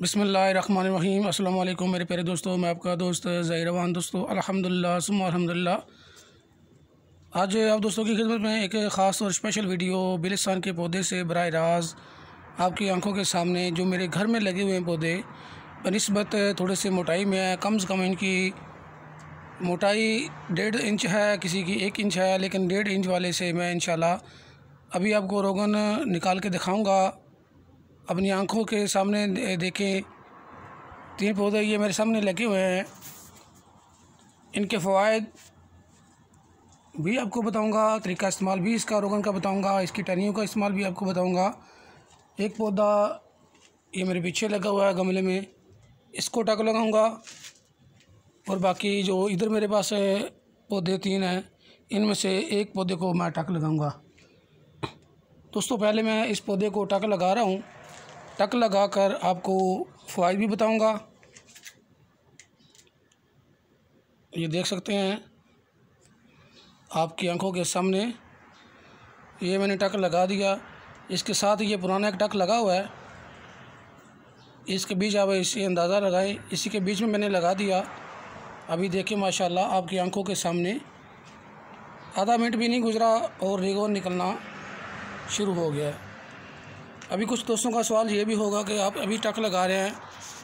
बसमीम अल्लाम मेरे प्यारे दोस्तों मैं आपका दोस्त ज़ाहिरवान दोस्तों अलहमदिल्ला सुम अल्हम्दुलिल्लाह आज आप दोस्तों की खिदमत में एक ख़ास और स्पेशल वीडियो बिलिस्तान के पौधे से बर राज आपकी आंखों के सामने जो मेरे घर में लगे हुए हैं पौधे बनस्बत थोड़े से मोटाई में है कम से कम इनकी मोटाई डेढ़ इंच है किसी की एक इंच है लेकिन डेढ़ इंच वाले से मैं इन अभी आपको रोगन निकाल के दिखाऊँगा अपनी आँखों के सामने देखें तीन पौधे ये मेरे सामने लगे हुए हैं इनके फ़वाद भी आपको बताऊंगा तरीका इस्तेमाल भी इसका रोगन का बताऊंगा इसकी टहनियों का इस्तेमाल भी आपको बताऊंगा एक पौधा ये मेरे पीछे लगा हुआ है गमले में इसको टक लगाऊंगा और बाकी जो इधर मेरे पास पौधे तीन हैं इनमें से एक पौधे को मैं टक लगाऊंगा दोस्तों पहले मैं इस पौधे को टक लगा रहा हूँ टक लगाकर आपको फ़ायद भी बताऊंगा ये देख सकते हैं आपकी आंखों के सामने ये मैंने टक लगा दिया इसके साथ ये पुराना एक टक लगा हुआ है इसके बीच आप इसे अंदाज़ा लगाएं इसी के बीच में मैंने लगा दिया अभी देखिए माशाल्लाह आपकी आंखों के सामने आधा मिनट भी नहीं गुजरा और रेगोर निकलना शुरू हो गया है अभी कुछ दोस्तों का सवाल ये भी होगा कि आप अभी टक लगा रहे हैं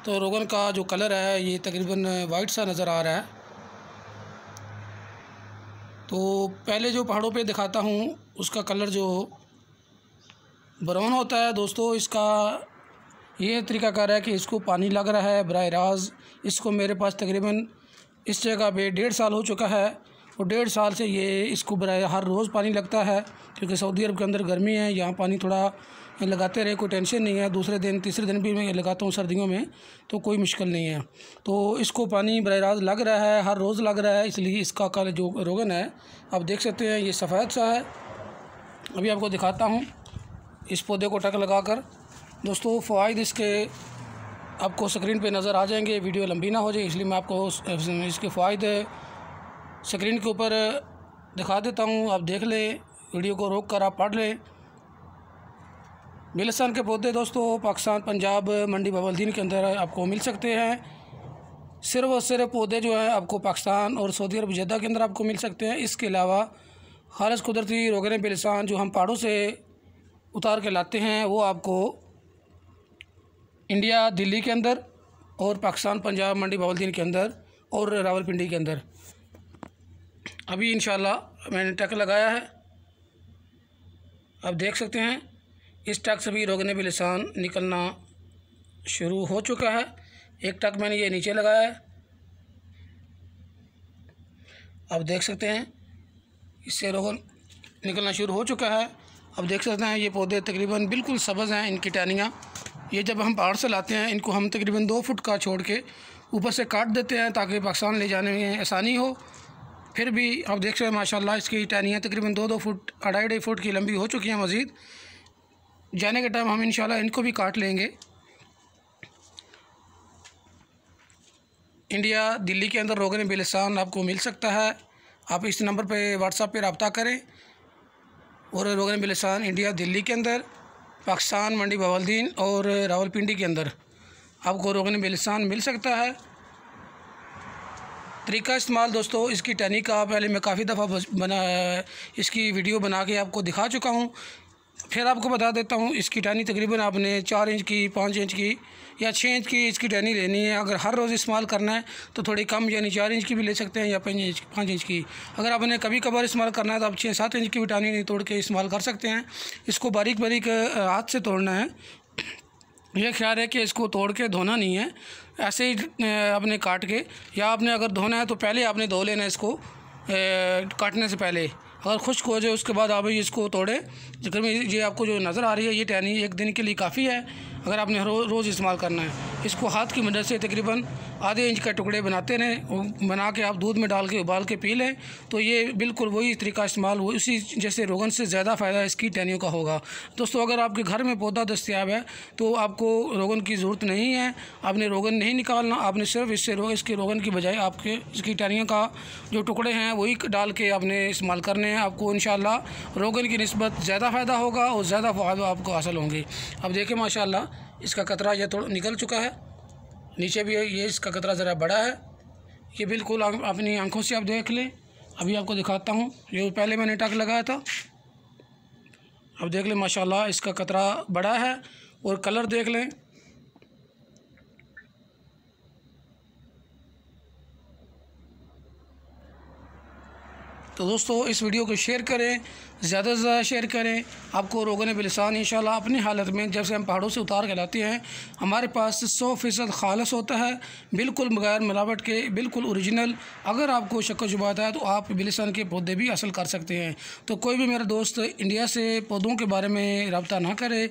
तो रोगन का जो कलर है ये तकरीबन वाइट सा नज़र आ रहा है तो पहले जो पहाड़ों पे दिखाता हूँ उसका कलर जो ब्राउन होता है दोस्तों इसका ये रहा है कि इसको पानी लग रहा है बरह राज इसको मेरे पास तकरीबन इस जगह पे डेढ़ साल हो चुका है और तो डेढ़ साल से ये इसको बर हर रोज़ पानी लगता है क्योंकि सऊदी अरब के अंदर गर्मी है यहाँ पानी थोड़ा लगाते रहे कोई टेंशन नहीं है दूसरे दिन तीसरे दिन भी मैं लगाता हूँ सर्दियों में तो कोई मुश्किल नहीं है तो इसको पानी बर लग रहा है हर रोज़ लग रहा है इसलिए इसका कल जो रोगन है आप देख सकते हैं ये सफ़ेद सा है अभी आपको दिखाता हूँ इस पौधे को टक लगा कर दोस्तों फ़वाद इसके आपको स्क्रीन पे नज़र आ जाएंगे वीडियो लंबी ना हो जाए इसलिए मैं आपको इसके फ़ायदे स्क्रीन के ऊपर दिखा देता हूँ आप देख लें वीडियो को रोक कर आप पढ़ लें बेलस्तान के पौधे दोस्तों पाकिस्तान पंजाब मंडी बबलदीन के अंदर आपको मिल सकते हैं सिर्फ और सिर्फ पौधे जो हैं आपको पाकिस्तान और सऊदी अरब जद्दा के अंदर आपको मिल सकते हैं इसके अलावा खालस कुदरती रोगन बेलसान जो हम पहाड़ों से उतार के लाते हैं वो आपको इंडिया दिल्ली के अंदर और पाकिस्तान पंजाब मंडी बबलदीन के अंदर और रावलपिंडी के अंदर अभी इन मैंने टक लगाया है अब देख सकते हैं इस टक से भी रोगने भी लसान निकलना शुरू हो चुका है एक टक मैंने ये नीचे लगाया है अब देख सकते हैं इससे रोगन निकलना शुरू हो चुका है अब देख सकते हैं ये पौधे तकरीबन बिल्कुल सब्ज़ हैं इनकी टहनियाँ ये जब हम पहाड़ से लाते हैं इनको हम तकरीबन दो फुट का छोड़ के ऊपर से काट देते हैं ताकि पाकिस्तान ले जाने में आसानी हो फिर भी आप देख सकते हैं माशाला इसकी टहनियाँ तकरीबन दो दो फुट अढ़ाई अढ़ाई फुट की लंबी हो चुकी हैं मज़ीद जाने के टाइम हम इन इनको भी काट लेंगे इंडिया दिल्ली के अंदर रोगन बिलसान आपको मिल सकता है आप इस नंबर पर व्हाट्सएप पर रबता करें और रोगन बिलसान इंडिया दिल्ली के अंदर पाकिस्तान मंडी बवालदीन और रावलपिंडी के अंदर आपको रोगन बिलसान मिल सकता है तरीका इस्तेमाल दोस्तों इसकी टहनी का पहले मैं काफ़ी दफ़ा बना इसकी वीडियो बना के आपको दिखा चुका हूँ फिर आपको बता देता हूँ इसकी टहनी तकरीबन आपने चार इंच की पाँच इंच की या छः इंच की इसकी टहनी लेनी है अगर हर रोज़ इस्तेमाल करना है तो थोड़ी कम यानी चार इंच की भी ले सकते हैं या पाँच इंच पाँच इंच की अगर आपने कभी कभार इस्तेमाल करना है तो आप छः सात इंच की भी टहनी तोड़ के इस्तेमाल कर सकते हैं इसको बारीक बारीक हाथ से तोड़ना है यह ख्याल है कि इसको तोड़ के धोना नहीं है ऐसे ही आपने काट के या आपने अगर धोना है तो पहले आपने धो लेना है इसको काटने से पहले अगर खुश्क हो जाए उसके बाद आप इसको तोड़े जिक्र में ये आपको जो नज़र आ रही है ये टहनी एक दिन के लिए काफ़ी है अगर आपने रो, रोज़ इस्तेमाल करना है इसको हाथ की मदद से तकरीबन आधे इंच का टुकड़े बनाते रहें बना के आप दूध में डाल के उबाल के पी लें तो ये बिल्कुल वही तरीका इस्तेमाल वो उसी जैसे रोगन से ज़्यादा फ़ायदा इसकी टहनियों का होगा दोस्तों अगर आपके घर में पौधा दस्तियाब है तो आपको रोगन की ज़रूरत नहीं है आपने रोगन नहीं निकालना आपने सिर्फ इससे रो, इसके रोगन की बजाय आपके इसकी टहनियों का जो टुकड़े हैं वही डाल के आपने इस्तेमाल करने हैं आपको इन रोगन की नस्बत ज़्यादा फ़ायदा होगा और ज़्यादा फ़ायदा आपको हासिल होंगे अब देखें माशा इसका कतरा यह थोड़ा निकल चुका है नीचे भी ये इसका कतरा ज़रा बड़ा है ये बिल्कुल अपनी आँखों से आप देख लें अभी आपको दिखाता हूँ ये पहले मैंने टक लगाया था अब देख लें माशाल्लाह इसका कतरा बड़ा है और कलर देख लें तो दोस्तों इस वीडियो को शेयर करें ज़्यादा से ज़्यादा शेयर करें आपको रोगन बिलसान इन अपनी हालत में जब से हम पहाड़ों से उतार के लाते हैं हमारे पास सौ फ़ीसद खालस होता है बिल्कुल बगैर मिलावट के बिल्कुल ओरिजिनल अगर आपको शक्क जुबाता है तो आप बिलसान के पौधे भी हासिल कर सकते हैं तो कोई भी मेरा दोस्त इंडिया से पौधों के बारे में रबता ना करे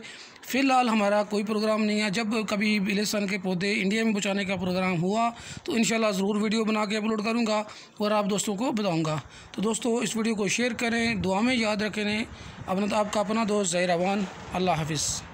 फ़िलहाल हमारा कोई प्रोग्राम नहीं है जब कभी बिलेसन के पौधे इंडिया में बचाने का प्रोग्राम हुआ तो इन ज़रूर वीडियो बना के अपलोड करूँगा और आप दोस्तों को बताऊँगा तो दोस्तों इस वीडियो को शेयर करें दुआ में याद रखें अपना तो आपका अपना दोस्त ज़हिर अल्लाह हाफिज़